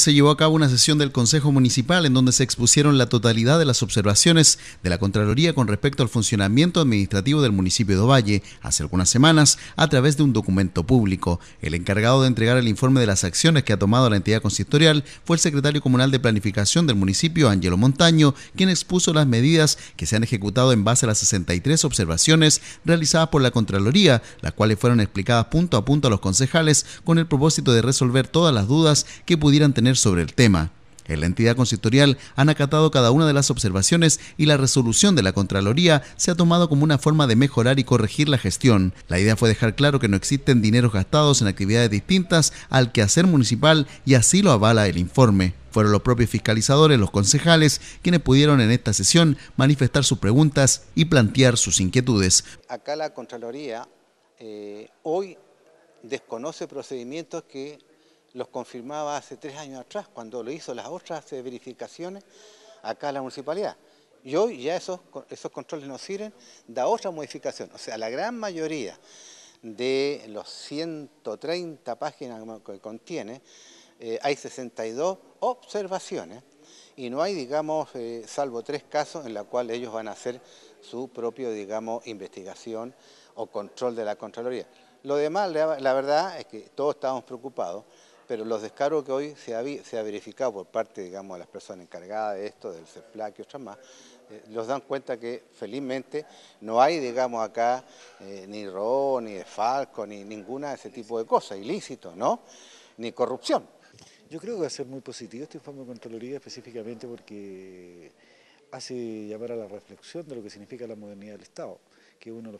se llevó a cabo una sesión del Consejo Municipal en donde se expusieron la totalidad de las observaciones de la Contraloría con respecto al funcionamiento administrativo del municipio de Ovalle hace algunas semanas a través de un documento público. El encargado de entregar el informe de las acciones que ha tomado la entidad consistorial fue el secretario comunal de Planificación del municipio, Ángelo Montaño, quien expuso las medidas que se han ejecutado en base a las 63 observaciones realizadas por la Contraloría, las cuales fueron explicadas punto a punto a los concejales con el propósito de resolver todas las dudas que pudieran tener sobre el tema. En la entidad consistorial han acatado cada una de las observaciones y la resolución de la Contraloría se ha tomado como una forma de mejorar y corregir la gestión. La idea fue dejar claro que no existen dineros gastados en actividades distintas al quehacer municipal y así lo avala el informe. Fueron los propios fiscalizadores, los concejales, quienes pudieron en esta sesión manifestar sus preguntas y plantear sus inquietudes. Acá la Contraloría eh, hoy desconoce procedimientos que los confirmaba hace tres años atrás, cuando lo hizo las otras verificaciones acá en la municipalidad. Y hoy ya esos, controles nos sirven, da otra modificación. O sea, la gran mayoría de los 130 páginas que contiene, eh, hay 62 observaciones y no hay, digamos, eh, salvo tres casos en los cuales ellos van a hacer su propio, digamos, investigación o control de la Contraloría. Lo demás, la verdad, es que todos estamos preocupados pero los descargos que hoy se ha, verificado por parte, digamos, de las personas encargadas de esto, del CEPLAC y otras más, eh, los dan cuenta que felizmente no hay, digamos, acá eh, ni robo, ni falco, ni ninguna de ese tipo de cosas, ilícito, ¿no? Ni corrupción. Yo creo que va a ser muy positivo este informe de Contraloría específicamente porque hace llamar a la reflexión de lo que significa la modernidad del Estado, que uno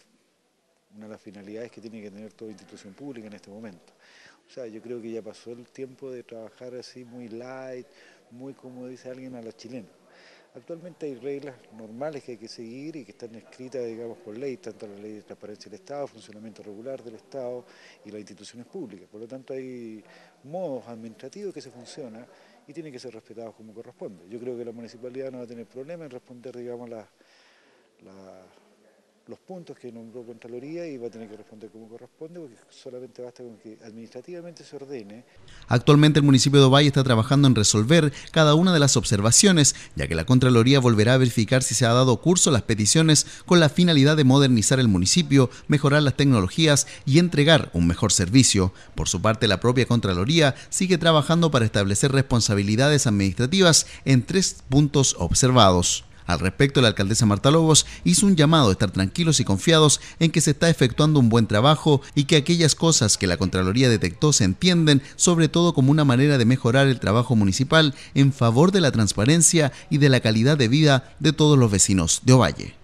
una de las finalidades que tiene que tener toda institución pública en este momento. O sea, yo creo que ya pasó el tiempo de trabajar así muy light, muy como dice alguien a la chilenos. Actualmente hay reglas normales que hay que seguir y que están escritas, digamos, por ley, tanto la ley de transparencia del Estado, funcionamiento regular del Estado y las instituciones públicas. Por lo tanto, hay modos administrativos que se funcionan y tienen que ser respetados como corresponde. Yo creo que la municipalidad no va a tener problema en responder, digamos, las... La, los puntos que nombró Contraloría y va a tener que responder como corresponde, porque solamente basta con que administrativamente se ordene. Actualmente el municipio de Ovalle está trabajando en resolver cada una de las observaciones, ya que la Contraloría volverá a verificar si se ha dado curso a las peticiones con la finalidad de modernizar el municipio, mejorar las tecnologías y entregar un mejor servicio. Por su parte, la propia Contraloría sigue trabajando para establecer responsabilidades administrativas en tres puntos observados. Al respecto, la alcaldesa Marta Lobos hizo un llamado a estar tranquilos y confiados en que se está efectuando un buen trabajo y que aquellas cosas que la Contraloría detectó se entienden, sobre todo como una manera de mejorar el trabajo municipal en favor de la transparencia y de la calidad de vida de todos los vecinos de Ovalle.